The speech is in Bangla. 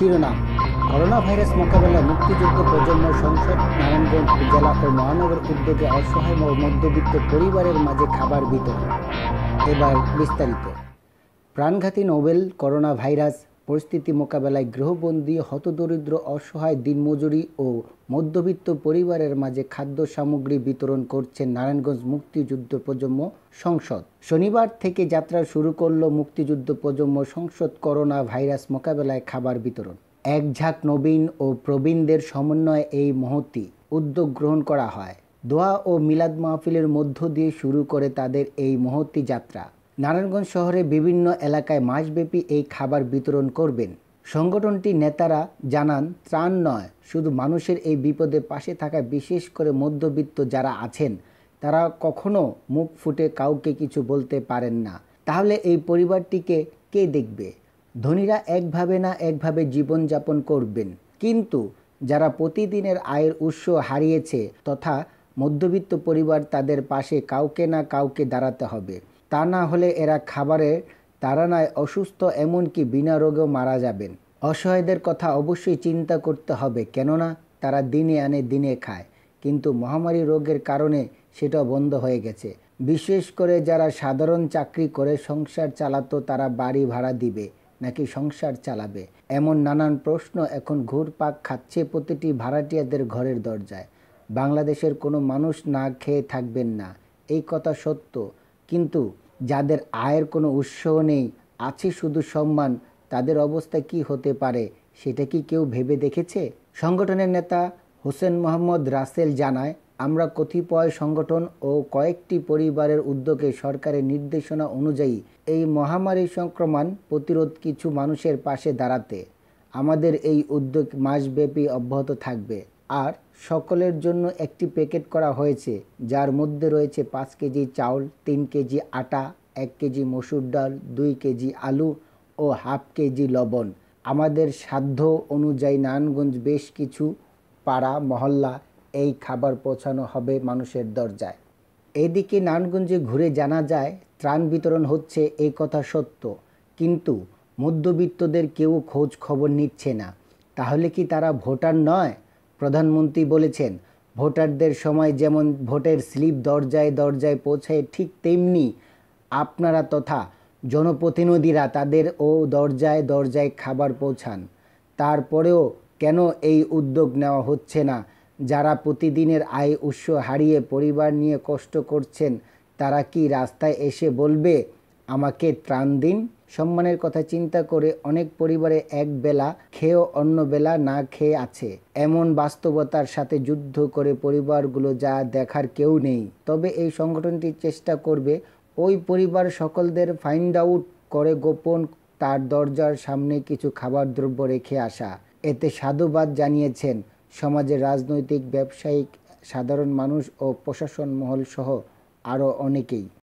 শিরোনাম করোনা ভাইরাস মোকাবেলায় মুক্তিযুদ্ধ প্রজন্ম সংসদ নারায়ণগঞ্জ জেলা ও মহানগর উদ্যোগে অসহায় ও মধ্যবিত্ত পরিবারের মাঝে খাবার বিতরণ এবার বিস্তারিত প্রাণঘাতী নোবেল করোনা ভাইরাস পরিস্থিতি মোকাবেলায় গৃহবন্দী হতদরিদ্র অসহায় দিনমজুরি ও মধ্যবিত্ত পরিবারের মাঝে খাদ্য সামগ্রী বিতরণ করছে নারায়ণগঞ্জ মুক্তিযুদ্ধ প্রজন্ম সংসদ শনিবার থেকে যাত্রা শুরু করল মুক্তিযুদ্ধ প্রজন্ম সংসদ করোনা ভাইরাস মোকাবেলায় খাবার বিতরণ এক ঝাঁক নবীন ও প্রবীণদের সমন্বয়ে এই মহতি উদ্যোগ গ্রহণ করা হয় দোয়া ও মিলাদ মাহফিলের মধ্য দিয়ে শুরু করে তাদের এই মহতি যাত্রা নারায়ণগঞ্জ শহরে বিভিন্ন এলাকায় মাসব্যাপী এই খাবার বিতরণ করবেন সংগঠনটি নেতারা জানান ত্রাণ নয় শুধু মানুষের এই বিপদে পাশে থাকা বিশেষ করে মধ্যবিত্ত যারা আছেন তারা কখনো মুখ ফুটে কাউকে কিছু বলতে পারেন না তাহলে এই পরিবারটিকে কে দেখবে ধনীরা একভাবে না একভাবে জীবনযাপন করবেন কিন্তু যারা প্রতিদিনের আয়ের উৎস হারিয়েছে তথা মধ্যবিত্ত পরিবার তাদের পাশে কাউকে না কাউকে দাঁড়াতে হবে তা না হলে এরা খাবারের তাড়ানায় অসুস্থ এমনকি বিনা রোগেও মারা যাবেন অসহায়দের কথা অবশ্যই চিন্তা করতে হবে কেননা তারা দিনে আনে দিনে খায় কিন্তু মহামারী রোগের কারণে সেটা বন্ধ হয়ে গেছে বিশেষ করে যারা সাধারণ চাকরি করে সংসার চালাতো তারা বাড়ি ভাড়া দিবে নাকি সংসার চালাবে এমন নানান প্রশ্ন এখন ঘুরপাক খাচ্ছে প্রতিটি ভাড়াটিয়াদের ঘরের দরজায় বাংলাদেশের কোনো মানুষ না খেয়ে থাকবেন না এই কথা সত্য কিন্তু যাদের আয়ের কোনো উৎসও নেই আছে শুধু সম্মান তাদের অবস্থা কি হতে পারে সেটা কি কেউ ভেবে দেখেছে সংগঠনের নেতা হোসেন মোহাম্মদ রাসেল জানায় আমরা কতিপয় সংগঠন ও কয়েকটি পরিবারের উদ্যোগে সরকারের নির্দেশনা অনুযায়ী এই মহামারী সংক্রমণ প্রতিরোধ কিছু মানুষের পাশে দাঁড়াতে আমাদের এই উদ্যোগ মাসব্যাপী অব্যাহত থাকবে আর সকলের জন্য একটি প্যাকেট করা হয়েছে যার মধ্যে রয়েছে পাঁচ কেজি চাউল তিন কেজি আটা এক কেজি মসুর ডাল দুই কেজি আলু ও হাফ কেজি লবণ আমাদের সাধ্য অনুযায়ী নারায়ণগঞ্জ বেশ কিছু পাড়া মহল্লা এই খাবার পৌঁছানো হবে মানুষের দরজায় এদিকে নারায়ণগঞ্জে ঘুরে জানা যায় ত্রাণ বিতরণ হচ্ছে এই কথা সত্য কিন্তু মধ্যবিত্তদের কেউ খোঁজ খবর নিচ্ছে না তাহলে কি তারা ভোটার নয় প্রধানমন্ত্রী বলেছেন ভোটারদের সময় যেমন ভোটের স্লিপ দরজায় দরজায় পৌঁছায় ঠিক তেমনি আপনারা তথা জনপ্রতিনিধিরা তাদের ও দরজায় দরজায় খাবার পৌঁছান তারপরেও কেন এই উদ্যোগ নেওয়া হচ্ছে না যারা প্রতিদিনের আয় উৎস হারিয়ে পরিবার নিয়ে কষ্ট করছেন তারা কি রাস্তায় এসে বলবে আমাকে ত্রাণ দিন সম্মানের কথা চিন্তা করে অনেক পরিবারে এক বেলা খেয়েও অন্য বেলা না খেয়ে আছে এমন বাস্তবতার সাথে যুদ্ধ করে পরিবারগুলো যা দেখার কেউ নেই তবে এই সংগঠনটি চেষ্টা করবে ওই পরিবার সকলদের ফাইন্ড আউট করে গোপন তার দরজার সামনে কিছু খাবার দ্রব্য রেখে আসা এতে সাধুবাদ জানিয়েছেন সমাজের রাজনৈতিক ব্যবসায়িক সাধারণ মানুষ ও প্রশাসন মহল সহ আরও অনেকেই